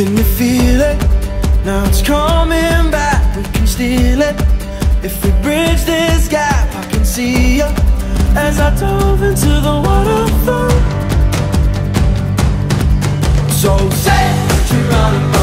Can you feel it? Now it's coming back, we can steal it If we bridge this gap, I can see you As I dove into the waterfall So say what you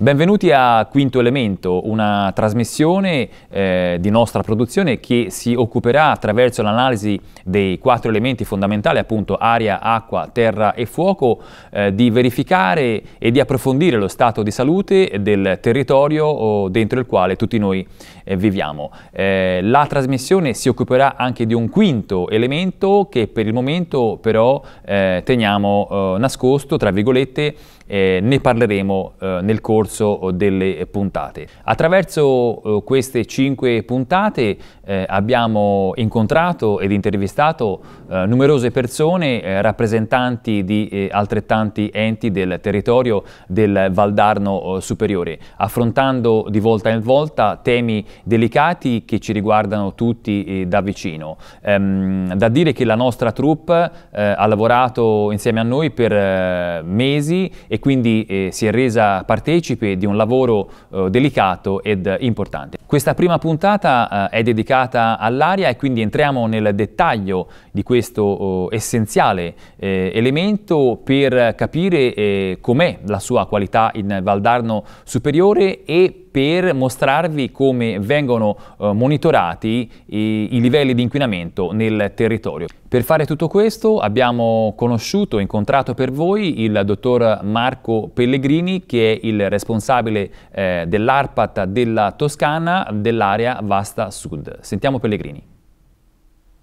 Benvenuti a Quinto Elemento, una trasmissione eh, di nostra produzione che si occuperà attraverso l'analisi dei quattro elementi fondamentali, appunto aria, acqua, terra e fuoco, eh, di verificare e di approfondire lo stato di salute del territorio dentro il quale tutti noi eh, viviamo. Eh, la trasmissione si occuperà anche di un quinto elemento che per il momento però eh, teniamo eh, nascosto, tra virgolette, eh, ne parleremo eh, nel corso eh, delle puntate. Attraverso eh, queste cinque puntate eh, abbiamo incontrato ed intervistato eh, numerose persone, rappresentanti di altrettanti enti del territorio del Valdarno Superiore, affrontando di volta in volta temi delicati che ci riguardano tutti da vicino. Ehm, da dire che la nostra troupe ha lavorato insieme a noi per mesi e quindi eh, si è resa partecipe di un lavoro eh, delicato ed importante. Questa prima puntata eh, è dedicata all'aria e quindi entriamo nel dettaglio di questo oh, essenziale eh, elemento per capire eh, com'è la sua qualità in Valdarno superiore e per mostrarvi come vengono eh, monitorati i, i livelli di inquinamento nel territorio. Per fare tutto questo abbiamo conosciuto, incontrato per voi il dottor Marco Pellegrini che è il responsabile eh, dell'ARPAT della Toscana dell'area Vasta Sud. Sentiamo Pellegrini.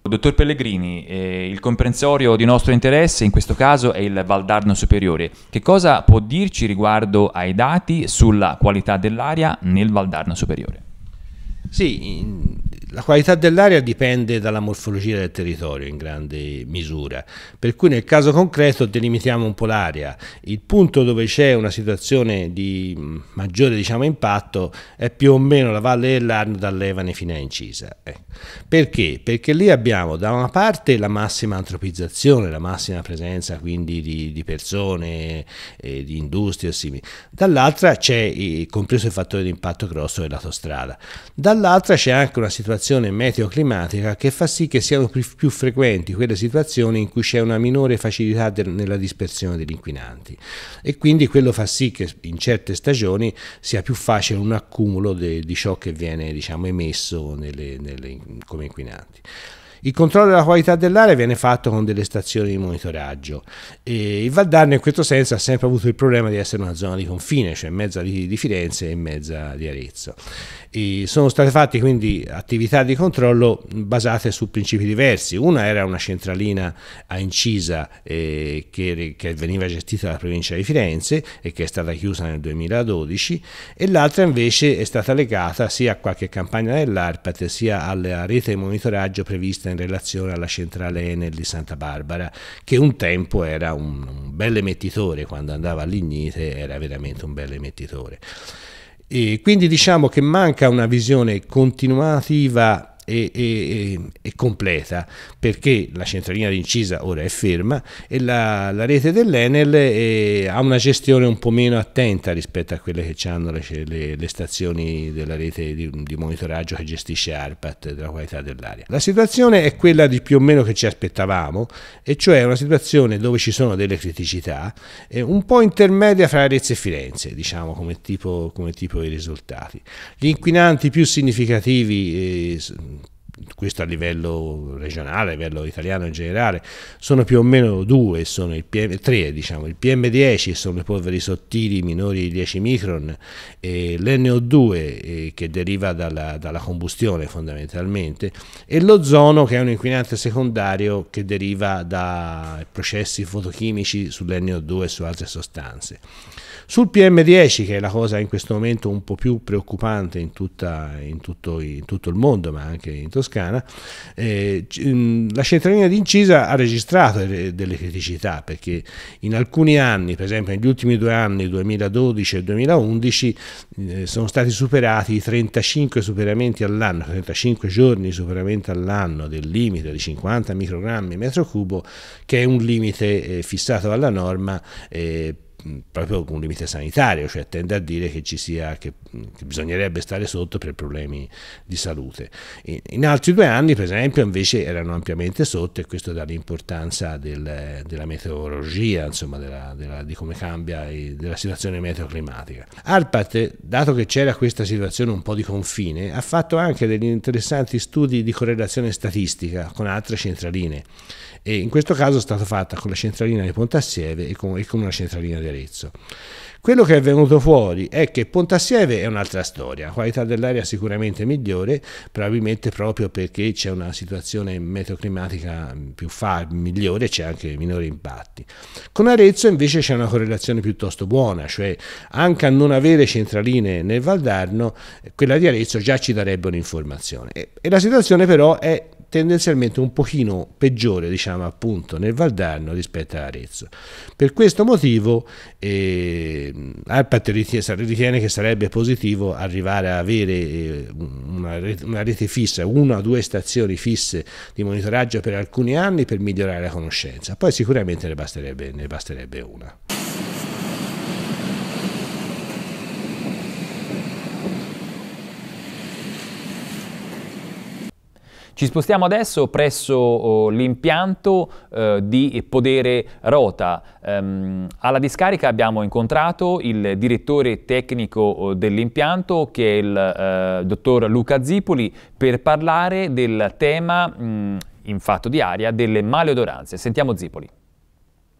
Dottor Pellegrini, eh, il comprensorio di nostro interesse in questo caso è il Valdarno Superiore. Che cosa può dirci riguardo ai dati sulla qualità dell'aria nel Valdarno Superiore? Sì, in, la qualità dell'aria dipende dalla morfologia del territorio in grande misura, per cui nel caso concreto delimitiamo un po' l'area. Il punto dove c'è una situazione di mm, maggiore diciamo, impatto è più o meno la valle dell'Arno dall'Evane fino a Incisa. Eh. Perché? Perché lì abbiamo da una parte la massima antropizzazione, la massima presenza quindi di, di persone, eh, di industrie e simili, dall'altra c'è eh, compreso il fattore di impatto grosso dell'autostrada. Dall'altra Dall'altra c'è anche una situazione meteoclimatica che fa sì che siano più frequenti quelle situazioni in cui c'è una minore facilità nella dispersione degli inquinanti e quindi quello fa sì che in certe stagioni sia più facile un accumulo di ciò che viene diciamo, emesso nelle, nelle, come inquinanti. Il controllo della qualità dell'aria viene fatto con delle stazioni di monitoraggio. E il Valdarno in questo senso ha sempre avuto il problema di essere una zona di confine, cioè in mezzo di Firenze e in mezzo di Arezzo. E sono state fatte quindi attività di controllo basate su principi diversi. Una era una centralina a eh, Incisa eh, che, che veniva gestita dalla provincia di Firenze e che è stata chiusa nel 2012 e l'altra invece è stata legata sia a qualche campagna dell'ARPAT sia alla rete di monitoraggio prevista in relazione alla centrale Enel di Santa Barbara, che un tempo era un, un bel emettitore, quando andava all'Ignite era veramente un bel emettitore. E quindi diciamo che manca una visione continuativa e, e, e completa perché la centralina d'incisa ora è ferma e la, la rete dell'Enel è, eh, ha una gestione un po' meno attenta rispetto a quelle che hanno le, le, le stazioni della rete di, di, monitoraggio che gestisce ARPAT della qualità dell'aria. La situazione è quella di più o meno che ci aspettavamo e cioè una situazione dove ci sono delle criticità eh, un po' intermedia fra Arezzo e Firenze diciamo come tipo, come tipo di risultati. Gli inquinanti più significativi eh, questo a livello regionale, a livello italiano in generale, sono più o meno due, sono il PM, tre diciamo, il PM10 sono le polveri sottili minori di 10 micron e l'NO2 eh, che deriva dalla, dalla, combustione fondamentalmente e l'ozono che è un inquinante secondario che deriva da processi fotochimici sull'NO2 e su altre sostanze. Sul PM10, che è la cosa in questo momento un po' più preoccupante in, tutta, in, tutto, in tutto, il mondo, ma anche in Toscana, eh, mm, la centralina di Incisa ha registrato delle criticità, perché in alcuni anni, per esempio negli ultimi due anni, 2012 e 2011, eh, sono stati superati i 35 superamenti all'anno, 35 giorni di superamento all'anno del limite di 50 microgrammi metro cubo, che è un limite eh, fissato dalla norma eh, proprio un limite sanitario, cioè tende a dire che, ci sia, che, che bisognerebbe stare sotto per problemi di salute. In, in, altri due anni, per esempio, invece erano ampiamente sotto e questo dà l'importanza del, della meteorologia, insomma, della, della, di come cambia e della situazione meteoclimatica. ARPAT, dato che c'era questa situazione un po' di confine, ha fatto anche degli interessanti studi di correlazione statistica con altre centraline e in questo caso è stata fatta con la centralina di Pontassieve e con, e con una centralina di Arezzo. Quello che è venuto fuori è che Pontassieve è un'altra storia, qualità dell'aria sicuramente migliore, probabilmente proprio perché c'è una situazione meteoclimatica più fa, migliore, c'è anche minori impatti. Con Arezzo invece c'è una correlazione piuttosto buona, cioè anche a non avere centraline nel Valdarno, quella di Arezzo già ci darebbe un'informazione. E, e la situazione però è tendenzialmente un pochino peggiore diciamo appunto nel Valdarno rispetto ad Arezzo per questo motivo eh, Arpat ritiene che sarebbe positivo arrivare a avere eh, una rete, una rete fissa una o due stazioni fisse di monitoraggio per alcuni anni per migliorare la conoscenza poi sicuramente ne basterebbe, ne basterebbe una Ci spostiamo adesso presso oh, l'impianto eh, di Podere Rota. Ehm, alla discarica abbiamo incontrato il direttore tecnico oh, dell'impianto che è il eh, dottor Luca Zipoli per parlare del tema mh, mm, in fatto di aria delle maleodoranze. Sentiamo Zipoli.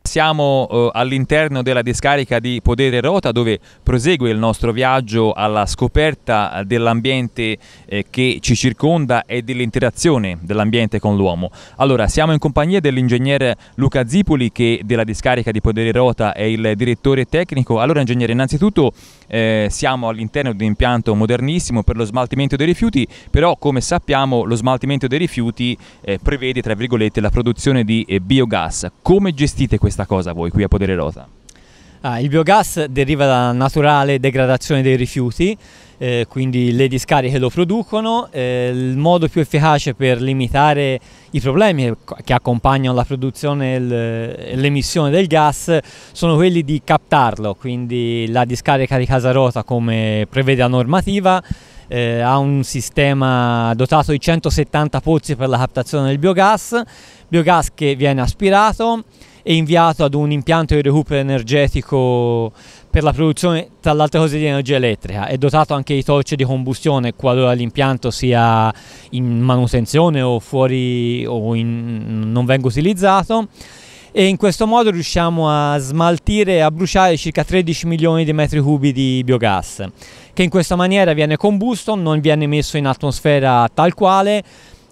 Siamo eh, all'interno della discarica di Podere Rota dove prosegue il nostro viaggio alla scoperta dell'ambiente eh, che ci circonda e dell'interazione dell'ambiente con l'uomo. Allora, siamo in compagnia dell'ingegnere Luca Zipoli che della discarica di Podere Rota è il direttore tecnico. Allora, ingegnere, innanzitutto eh, siamo all'interno di un impianto modernissimo per lo smaltimento dei rifiuti, però come sappiamo lo smaltimento dei rifiuti eh, prevede tra virgolette la produzione di eh, biogas. Come gestite questa cosa voi qui a Podere Rosa? Ah, il biogas deriva dalla naturale degradazione dei rifiuti eh, quindi le discariche lo producono, eh, il modo più efficace per limitare i problemi che accompagnano la produzione e l'emissione del gas sono quelli di captarlo, quindi la discarica di Casarota come prevede la normativa eh, ha un sistema dotato di 170 pozzi per la captazione del biogas, biogas che viene aspirato e inviato ad un impianto di recupero energetico per la produzione tra le altre cose di energia elettrica, è dotato anche di torce di combustione qualora l'impianto sia in manutenzione o fuori o in, non venga utilizzato e in questo modo riusciamo a smaltire e a bruciare circa 13 milioni di metri cubi di biogas che in questa maniera viene combusto, non viene messo in atmosfera tal quale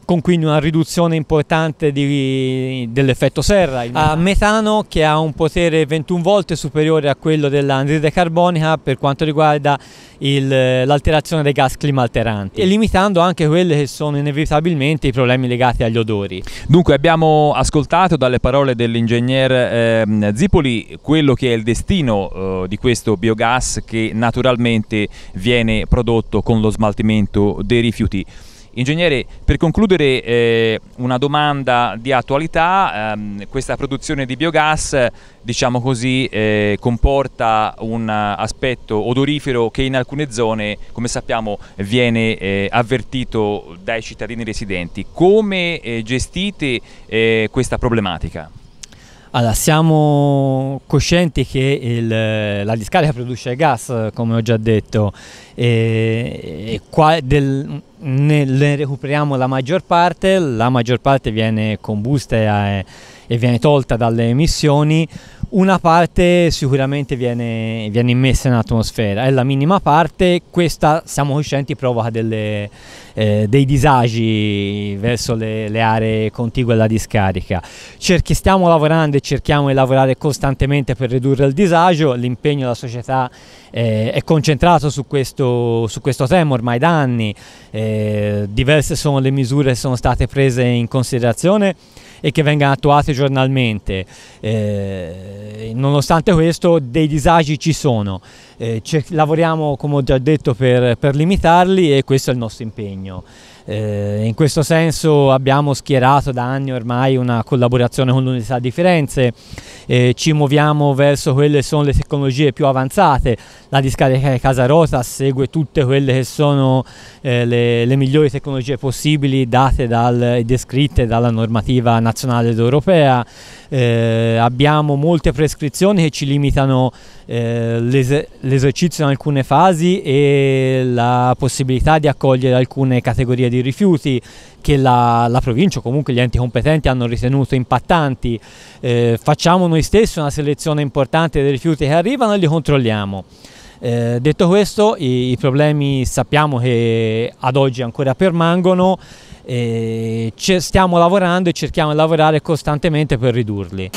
con quindi una riduzione importante dell'effetto serra. A metano che ha un potere 21 volte superiore a quello dell'andride carbonica per quanto riguarda l'alterazione dei gas climalteranti e limitando anche quelli che sono inevitabilmente i problemi legati agli odori. Dunque abbiamo ascoltato dalle parole dell'ingegner eh, Zipoli quello che è il destino eh, di questo biogas che naturalmente viene prodotto con lo smaltimento dei rifiuti. Ingegnere, per concludere eh, una domanda di attualità, ehm, questa produzione di biogas diciamo così, eh, comporta un aspetto odorifero che in alcune zone, come sappiamo, viene eh, avvertito dai cittadini residenti. Come eh, gestite eh, questa problematica? Allora, siamo coscienti che il, la discarica produce gas, come ho già detto, e, e qua del, ne, ne recuperiamo la maggior parte, la maggior parte viene combusta e, eh, e viene tolta dalle emissioni, una parte sicuramente viene, viene, immessa in atmosfera, è la minima parte, questa siamo coscienti provoca delle, eh, dei disagi verso le, le, aree contigue alla discarica. Cerchi, stiamo lavorando e cerchiamo di lavorare costantemente per ridurre il disagio, l'impegno della società eh, è concentrato su questo, su questo, tema ormai da anni, eh, diverse sono le misure che sono state prese in considerazione e che vengano attuate giornalmente. Eh, nonostante questo dei disagi ci sono, eh, lavoriamo come ho già detto per, per limitarli e questo è il nostro impegno. Eh, in questo senso abbiamo schierato da anni ormai una collaborazione con l'Università di Firenze, eh, ci muoviamo verso quelle che sono le tecnologie più avanzate, la discarica di Casarota segue tutte quelle che sono eh, le, le, migliori tecnologie possibili date dal, descritte dalla normativa nazionale ed europea, eh, abbiamo molte prescrizioni che ci limitano eh, l'esercizio in alcune fasi e la possibilità di accogliere alcune categorie di di rifiuti che la, la provincia o comunque gli enti competenti hanno ritenuto impattanti. Eh, facciamo noi stessi una selezione importante dei rifiuti che arrivano e li controlliamo. Eh, detto questo, i, i, problemi sappiamo che ad oggi ancora permangono, eh, stiamo lavorando e cerchiamo di lavorare costantemente per ridurli.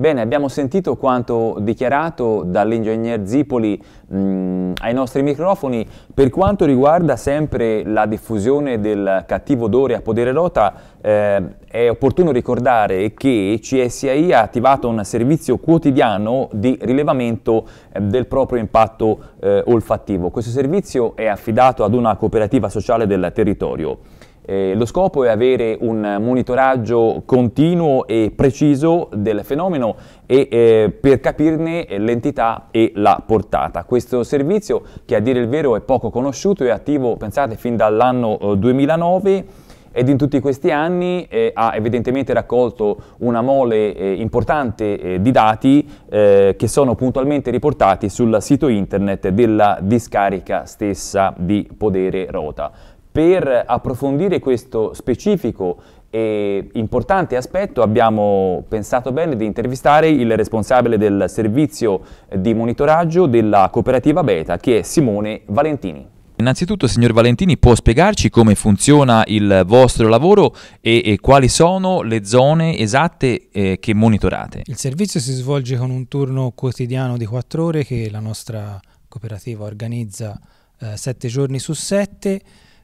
Bene, abbiamo sentito quanto dichiarato dall'ingegner Zipoli mh, ai nostri microfoni per quanto riguarda sempre la diffusione del cattivo odore a podere rota eh, è opportuno ricordare che CSI ha attivato un servizio quotidiano di rilevamento eh, del proprio impatto eh, olfattivo. Questo servizio è affidato ad una cooperativa sociale del territorio. Eh, lo scopo è avere un monitoraggio continuo e preciso del fenomeno e eh, per capirne l'entità e la portata. Questo servizio, che a dire il vero è poco conosciuto, è attivo, pensate, fin dall'anno 2009 eh, ed in tutti questi anni eh, ha evidentemente raccolto una mole eh, importante eh, di dati eh, che sono puntualmente riportati sul sito internet della discarica stessa di Podere Rota. Per approfondire questo specifico e importante aspetto abbiamo pensato bene di intervistare il responsabile del servizio di monitoraggio della cooperativa Beta che è Simone Valentini. Innanzitutto, signor Valentini, può spiegarci come funziona il vostro lavoro e, e quali sono le zone esatte eh, che monitorate? Il servizio si svolge con un turno quotidiano di 4 ore che la nostra cooperativa organizza eh, 7 giorni su 7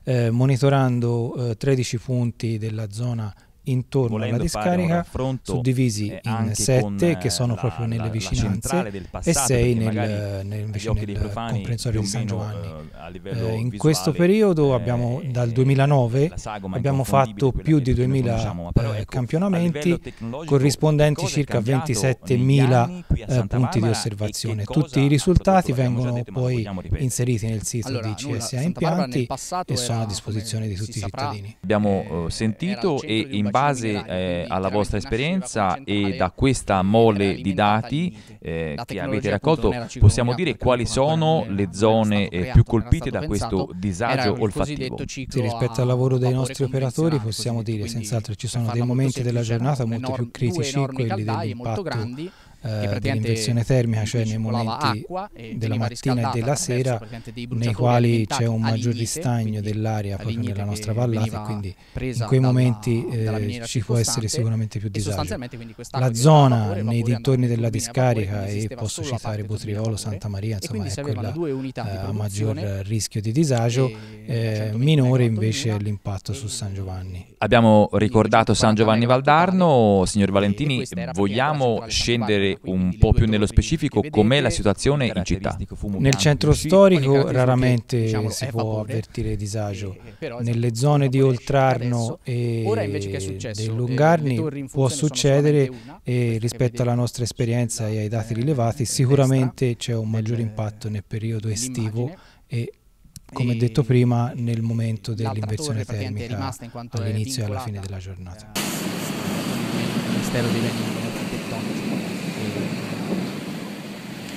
eh, monitorando 13 eh, punti della zona intorno Volendo alla discarica suddivisi eh, in sette che sono eh, la, proprio nelle la, vicinanze la e sei nel, nel, invece nel comprensorio di San Giovanni. Eh, eh, in visuale, questo periodo abbiamo, dal 2009 abbiamo fatto più di 2000 diciamo, eh, ecco, campionamenti corrispondenti circa 27.000 eh, punti di osservazione. Tutti i risultati vengono poi inseriti nel sito allora, di CSA Impianti e sono a disposizione di tutti i cittadini. Abbiamo sentito e in base eh, alla vostra esperienza e da questa mole di dati eh, che avete raccolto, possiamo dire quali sono le zone eh, più colpite da questo disagio olfattivo? Sì, rispetto al lavoro dei nostri operatori possiamo dire senz'altro ci sono dei momenti della giornata molto più critici, quelli dell'impatto eh, dell'inversione termica, cioè nei momenti della mattina e della sera nei quali c'è un maggior ristagno dell'aria proprio nella nostra vallata e quindi in quei momenti eh, ci può essere sicuramente più disagio. La zona nei dintorni della discarica e eh, posso citare Butriolo, Santa Maria, insomma è quella eh, a maggior rischio di disagio, eh, minore invece l'impatto su San Giovanni. Abbiamo ricordato San Giovanni Valdarno, signor Valentini, vogliamo scendere sapere un po' più nello specifico com'è la situazione in città? Nel centro storico raramente diciamo, si può avvertire eh, disagio. Eh, Nelle zone di Oltrarno e dei eh, Lungarni può succedere e rispetto alla nostra esperienza e ai dati rilevati sicuramente c'è un maggior impatto nel periodo estivo e come detto prima nel momento dell'inversione termica all'inizio e alla fine della giornata. Ministero di Beni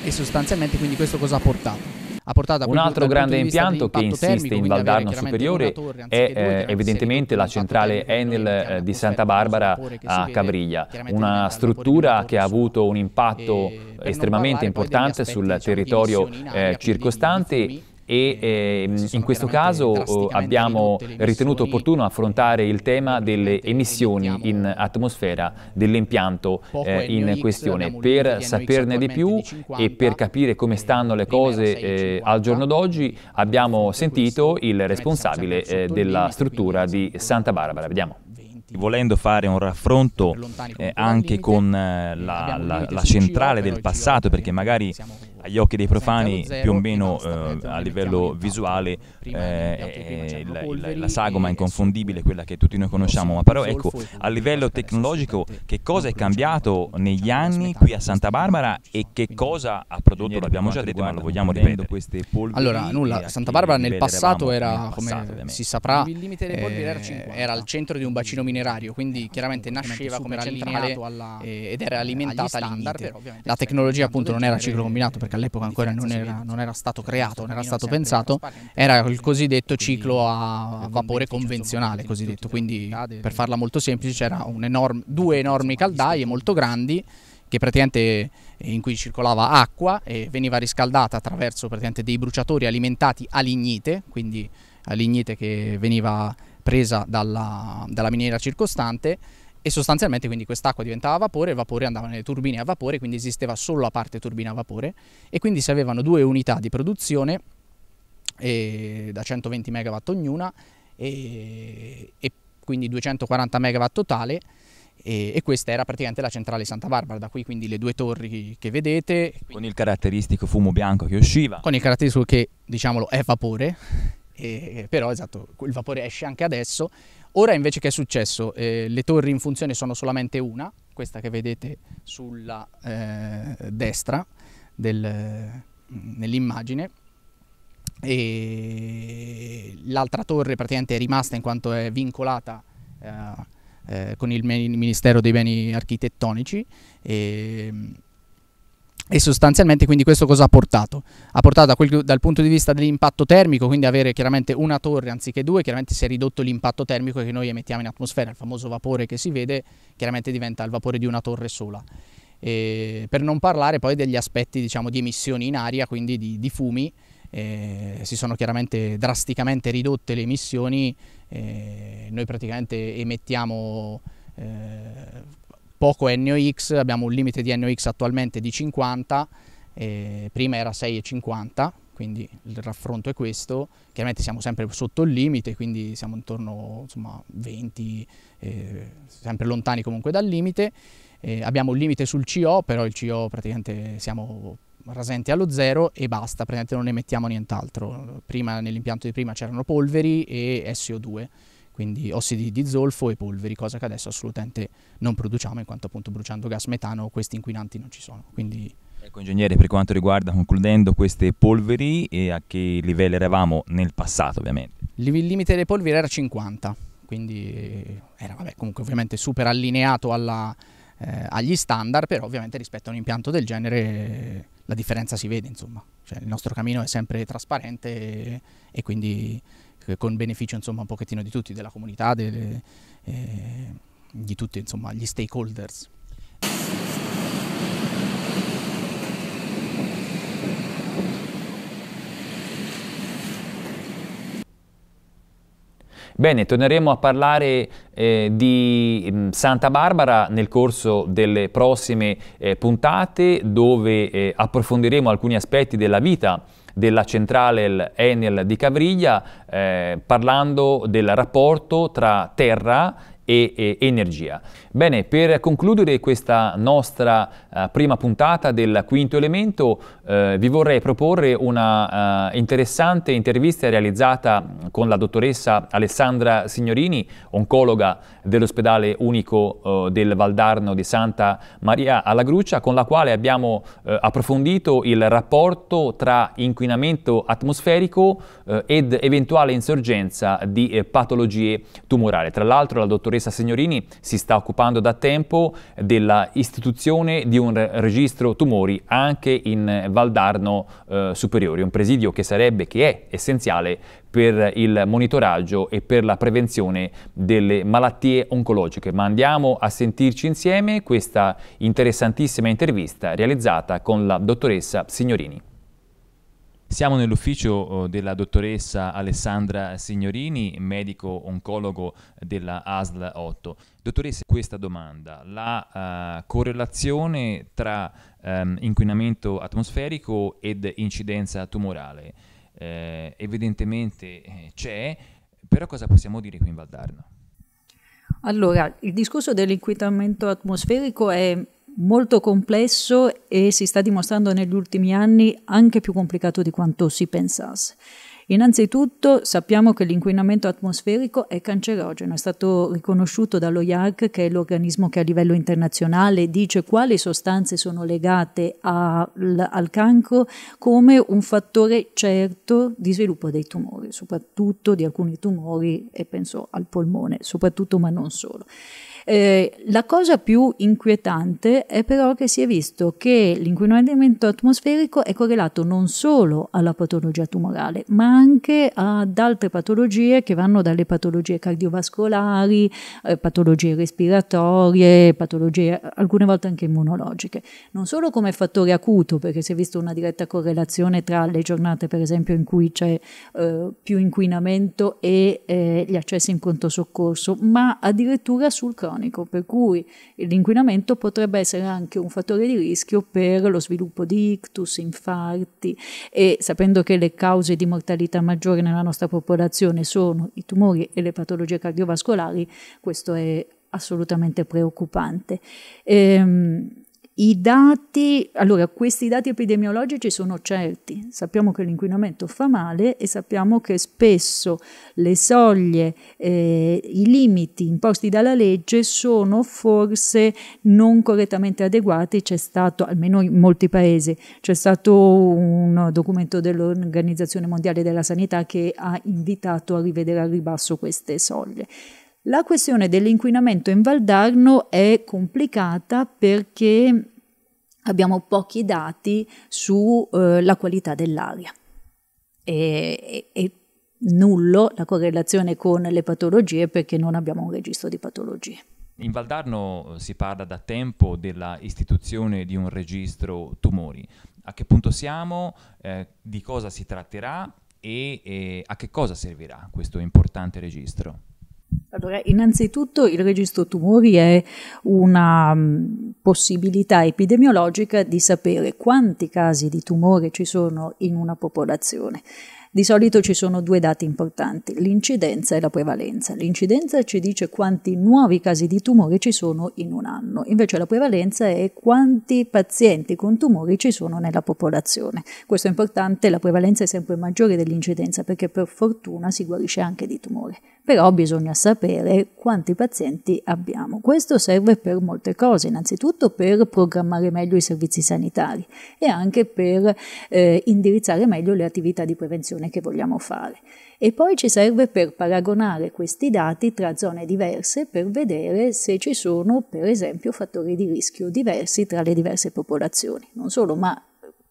e sostanzialmente quindi questo cosa ha portato? un altro grande impianto che insiste termico, in Valdarno Superiore torre, è due, eh, evidentemente la centrale Enel eh, di Santa Barbara a Cabriglia, una struttura che ha avuto un impatto estremamente importante sul diciamo territorio eh, circostante e eh, in questo caso abbiamo ritenuto opportuno affrontare il tema delle emissioni in atmosfera dell'impianto eh, in questione. Per saperne di più e per capire come eh, stanno le cose eh, al giorno d'oggi ecco, abbiamo sentito il responsabile eh, della struttura di Santa Barbara. Vediamo volendo fare un raffronto eh, anche con eh, eh la, la, la, centrale del passato, perché magari agli occhi dei profani più o meno eh, a livello visuale eh, la, eh, la, la sagoma inconfondibile, quella che tutti noi conosciamo, ma però ecco a livello tecnologico che cosa è cambiato negli anni qui a Santa Barbara e che cosa ha prodotto, l'abbiamo già detto ma lo vogliamo ripetere. Allora nulla, Santa Barbara nel passato era come si saprà eh, era al centro di un bacino minerario, quindi eh, chiaramente nasceva come centrale ed era alimentata all'inite. La tecnologia appunto non era ciclo combinato perché perché all'epoca ancora non era, non era, stato creato, non era stato pensato, era il cosiddetto ciclo a vapore convenzionale, cosiddetto. quindi per farla molto semplice c'erano due enormi caldaie molto grandi che praticamente eh, in cui circolava acqua e veniva riscaldata attraverso dei bruciatori alimentati a lignite, quindi a lignite che veniva presa dalla, dalla miniera circostante e sostanzialmente quindi quest'acqua diventava vapore, il vapore andava nelle turbine a vapore, quindi esisteva solo la parte turbina a vapore e quindi si avevano due unità di produzione e, da 120 MW ognuna e, e quindi 240 MW totale e, e, questa era praticamente la centrale Santa Barbara, da qui quindi le due torri che vedete. Con il caratteristico fumo bianco che usciva. Con il caratteristico che, diciamolo, è vapore, e, però esatto, il vapore esce anche adesso Ora invece che è successo? Eh, le torri in funzione sono solamente una, questa che vedete sulla eh, destra del, mm, nell'immagine, e l'altra torre praticamente è rimasta in quanto è vincolata eh, eh con il Ministero dei Beni Architettonici. E, mm, e sostanzialmente quindi questo cosa ha portato? Ha portato quel, dal punto di vista dell'impatto termico, quindi avere chiaramente una torre anziché due, chiaramente si è ridotto l'impatto termico che noi emettiamo in atmosfera, il famoso vapore che si vede chiaramente diventa il vapore di una torre sola. E per non parlare poi degli aspetti diciamo, di emissioni in aria, quindi di, di fumi, eh, si sono chiaramente drasticamente ridotte le emissioni, eh, noi praticamente emettiamo... Eh, poco NOx, abbiamo un limite di NOx attualmente di 50, eh, prima era 6,50, quindi il raffronto è questo, chiaramente siamo sempre sotto il limite, quindi siamo intorno a 20, eh, sempre lontani comunque dal limite, eh, abbiamo un limite sul CO, però il CO praticamente siamo rasenti allo zero e basta, praticamente non emettiamo nient'altro, prima nell'impianto di prima c'erano polveri e SO2, quindi ossidi di zolfo e polveri, cosa che adesso assolutamente non produciamo in quanto appunto bruciando gas metano questi inquinanti non ci sono. Quindi... Ecco ingegnere, per quanto riguarda concludendo queste polveri e a che livello eravamo nel passato ovviamente? Il limite delle polveri era 50, quindi era vabbè, comunque ovviamente super allineato alla, eh, agli standard, però ovviamente rispetto a un impianto del genere la differenza si vede, insomma. Cioè, il nostro cammino è sempre trasparente e, e quindi eh, con beneficio insomma un pochettino di tutti, della comunità, delle, eh, di tutti insomma gli stakeholders. Bene, torneremo a parlare eh, di mm, Santa Barbara nel corso delle prossime eh, puntate dove eh, approfondiremo alcuni aspetti della vita della centrale Enel di Cavriglia eh, parlando del rapporto tra terra e, energia. Bene, per concludere questa nostra eh, prima puntata del quinto elemento, uh, vi vorrei proporre una uh, interessante intervista realizzata con la dottoressa Alessandra Signorini, oncologa dell'ospedale unico del Valdarno di Santa Maria alla Gruccia, con la quale abbiamo approfondito il rapporto tra inquinamento atmosferico ed eventuale insorgenza di patologie tumorali. Tra l'altro la dottoressa dottoressa Signorini si sta occupando da tempo dell'istituzione di un registro tumori anche in Valdarno eh, eh Superiore, un presidio che sarebbe, che è essenziale per il monitoraggio e per la prevenzione delle malattie oncologiche. Ma andiamo a sentirci insieme questa interessantissima intervista realizzata con la dottoressa Signorini. Siamo nell'ufficio eh, della dottoressa Alessandra Signorini, medico oncologo della ASL 8. Dottoressa, questa domanda, la uh, correlazione tra um, inquinamento atmosferico ed incidenza tumorale, eh, evidentemente eh, c'è, però cosa possiamo dire qui in Valdarno? Allora, il discorso dell'inquinamento atmosferico è molto complesso e si sta dimostrando negli ultimi anni anche più complicato di quanto si pensasse. Innanzitutto sappiamo che l'inquinamento atmosferico è cancerogeno, è stato riconosciuto dallo IARC che è l'organismo che a livello internazionale dice quali sostanze sono legate a, al cancro come un fattore certo di sviluppo dei tumori, soprattutto di alcuni tumori e penso al polmone, soprattutto ma non solo. Eh, la cosa più inquietante è però che si è visto che l'inquinamento atmosferico è correlato non solo alla patologia tumorale, ma anche ad altre patologie che vanno dalle patologie cardiovascolari, eh, patologie respiratorie, patologie alcune volte anche immunologiche. Non solo come fattore acuto, perché si è visto una diretta correlazione tra le giornate, per esempio, in cui c'è eh, più inquinamento e eh, gli accessi in conto soccorso, ma addirittura sul cronico armonico, per cui l'inquinamento potrebbe essere anche un fattore di rischio per lo sviluppo di ictus, infarti e sapendo che le cause di mortalità maggiore nella nostra popolazione sono i tumori e le patologie cardiovascolari, questo è assolutamente preoccupante. Ehm, i dati, allora, questi dati epidemiologici sono certi, sappiamo che l'inquinamento fa male e sappiamo che spesso le soglie, eh, i limiti imposti dalla legge sono forse non correttamente adeguati, c'è stato, almeno in molti paesi, c'è stato un documento dell'Organizzazione Mondiale della Sanità che ha invitato a rivedere al ribasso queste soglie. La questione dell'inquinamento in Valdarno è complicata perché abbiamo pochi dati sulla eh, qualità dell'aria e, e, e nullo la correlazione con le patologie perché non abbiamo un registro di patologie. In Valdarno eh, si parla da tempo dell'istituzione di un registro tumori. A che punto siamo? Eh, di cosa si tratterà e, e a che cosa servirà questo importante registro? Allora, innanzitutto il registro tumori è una mm, possibilità epidemiologica di sapere quanti casi di tumore ci sono in una popolazione. Di solito ci sono due dati importanti, l'incidenza e la prevalenza. L'incidenza ci dice quanti nuovi casi di tumore ci sono in un anno, invece la prevalenza è quanti pazienti con tumori ci sono nella popolazione. Questo è importante, la prevalenza è sempre maggiore dell'incidenza perché per fortuna si guarisce anche di tumore però bisogna sapere quanti pazienti abbiamo. Questo serve per molte cose, innanzitutto per programmare meglio i servizi sanitari e anche per eh, indirizzare meglio le attività di prevenzione che vogliamo fare. E poi ci serve per paragonare questi dati tra zone diverse per vedere se ci sono, per esempio, fattori di rischio diversi tra le diverse popolazioni. Non solo, ma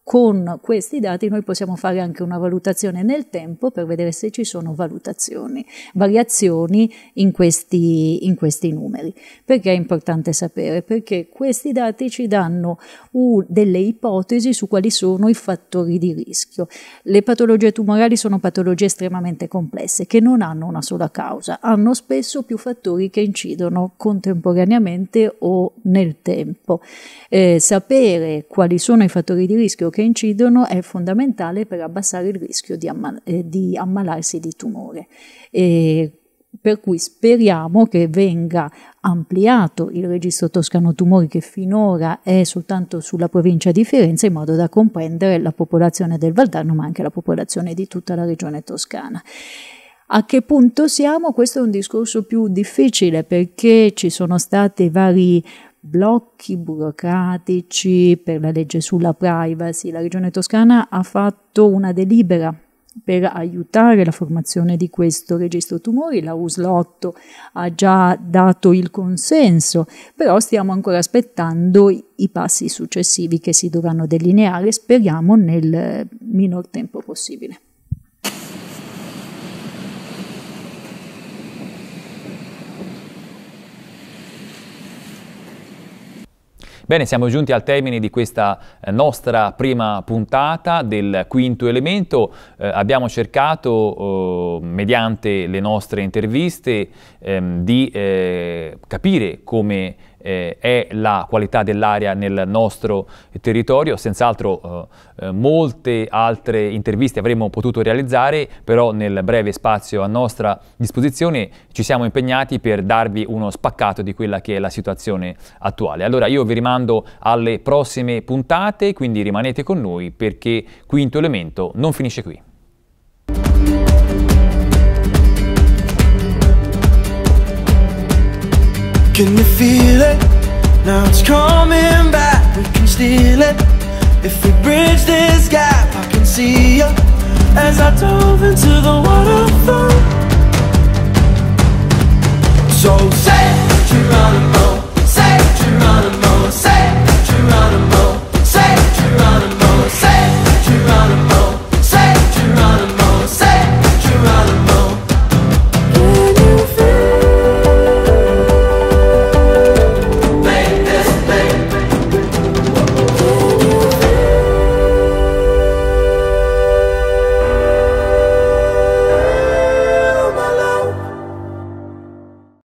con questi dati noi possiamo fare anche una valutazione nel tempo per vedere se ci sono valutazioni, variazioni in questi, in questi numeri. Perché è importante sapere? Perché questi dati ci danno uh, delle ipotesi su quali sono i fattori di rischio. Le patologie tumorali sono patologie estremamente complesse che non hanno una sola causa, hanno spesso più fattori che incidono contemporaneamente o nel tempo. Eh, sapere quali sono i fattori di rischio che che incidono è fondamentale per abbassare il rischio di, ammal eh, di ammalarsi di tumore. E per cui speriamo che venga ampliato il registro toscano tumori che finora è soltanto sulla provincia di Firenze in modo da comprendere la popolazione del Valdarno ma anche la popolazione di tutta la regione toscana. A che punto siamo? Questo è un discorso più difficile perché ci sono stati vari blocchi burocratici per la legge sulla privacy. La regione toscana ha fatto una delibera per aiutare la formazione di questo registro tumori. La USLOTTO ha già dato il consenso, però stiamo ancora aspettando i passi successivi che si dovranno delineare, speriamo nel minor tempo possibile. Bene, siamo giunti al termine di questa eh, nostra prima puntata del quinto elemento. Eh, abbiamo cercato, eh, mediante le nostre interviste, ehm, di eh, capire come eh, è la qualità dell'aria nel nostro territorio, senz'altro eh, eh, molte altre interviste avremmo potuto realizzare, però nel breve spazio a nostra disposizione ci siamo impegnati per darvi uno spaccato di quella che è la situazione attuale. Allora io vi rimando alle prossime puntate, quindi rimanete con noi perché Quinto Elemento non finisce qui. feel it Now it's coming back, we can steal it If we bridge this gap, I can see you As I dove into the waterfall So say your you